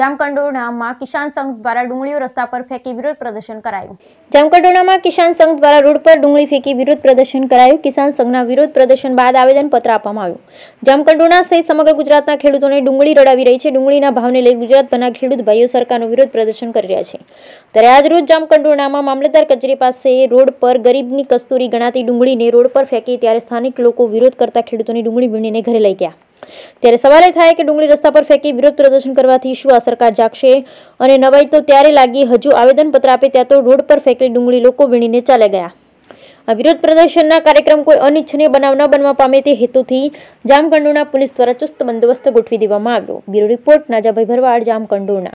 જામકંડોરણામાં કિસાન સંઘ દ્વારા ડુંગળીઓ રસ્તા પર ફેંકી વિરોધ પ્રદર્શન કરાયું જામકંડોરણામાં કિસાન સંઘ દ્વારા રોડ પર ડુંગળી ફેંકી વિરોધ પ્રદર્શન કરાયું કિસાન સંઘના વિરોધ પ્રદર્શન બાદ આવેદનપત્ર આપવામાં આવ્યું જામકંડોરણા સહિત સમગ્ર ગુજરાતના ખેડૂતોને ડુંગળી રડાવી રહી છે ડુંગળીના ભાવને લઈ ગુજરાતભરના ખેડૂત ભાઈઓ સરકારનો વિરોધ પ્રદર્શન કરી રહ્યા છે ત્યારે આજરોજ જામકંડોરણામાં મામલતદાર કચેરી પાસે રોડ પર ગરીબની કસ્તુરી ગણાતી ડુંગળીને રોડ પર ફેંકી ત્યારે સ્થાનિક લોકો વિરોધ કરતા ખેડૂતોની ડુંગળી વીણીને ઘરે લઈ ગયા ત્યારે સવાલ એ થાય કે ડુંગળી રસ્તા પર ફેંકી વિરોધ પ્રદર્શન કરવાથી શું આ સરકાર જાગશે અને નવાઈ તો ત્યારે લાગી હજુ આવેદનપત્ર આપે ત્યાં તો રોડ પર ફેંકેલી ડુંગળી લોકો વીણીને ચાલ્યા ગયા આ વિરોધ પ્રદર્શનના કાર્યક્રમ કોઈ અનિચ્છનીય બનાવ ન બનવા પામે તે હેતુથી જામકંડોરણા પોલીસ દ્વારા ચુસ્ત બંદોબસ્ત ગોઠવી દેવામાં આવ્યો બ્યુરો રિપોર્ટ નાજાભાઈ ભરવાડ જામકંડોરણા